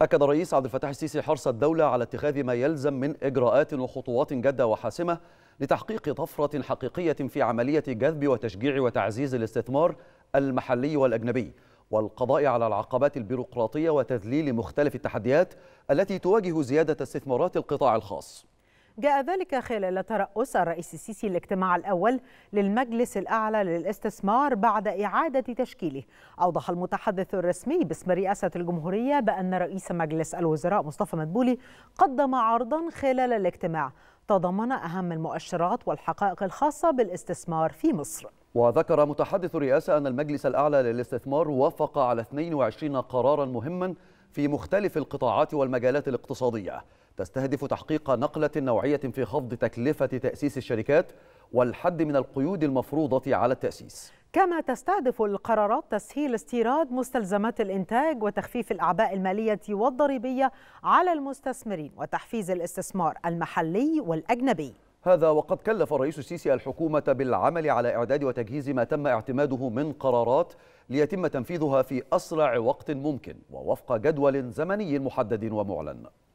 أكد الرئيس عبد الفتاح السيسي حرص الدولة على اتخاذ ما يلزم من إجراءات وخطوات جادة وحاسمة لتحقيق طفرة حقيقية في عملية جذب وتشجيع وتعزيز الاستثمار المحلي والأجنبي والقضاء على العقبات البيروقراطية وتذليل مختلف التحديات التي تواجه زيادة استثمارات القطاع الخاص جاء ذلك خلال ترأس الرئيس السيسي الاجتماع الأول للمجلس الأعلى للاستثمار بعد إعادة تشكيله أوضح المتحدث الرسمي باسم رئاسة الجمهورية بأن رئيس مجلس الوزراء مصطفى مدبولي قدم عرضا خلال الاجتماع تضمن أهم المؤشرات والحقائق الخاصة بالاستثمار في مصر وذكر متحدث الرئاسة أن المجلس الأعلى للاستثمار وافق على 22 قرارا مهما في مختلف القطاعات والمجالات الاقتصادية تستهدف تحقيق نقلة نوعية في خفض تكلفة تأسيس الشركات والحد من القيود المفروضة على التأسيس كما تستهدف القرارات تسهيل استيراد مستلزمات الإنتاج وتخفيف الأعباء المالية والضريبية على المستثمرين وتحفيز الاستثمار المحلي والأجنبي هذا وقد كلف الرئيس السيسي الحكومة بالعمل على إعداد وتجهيز ما تم اعتماده من قرارات ليتم تنفيذها في أسرع وقت ممكن ووفق جدول زمني محدد ومعلن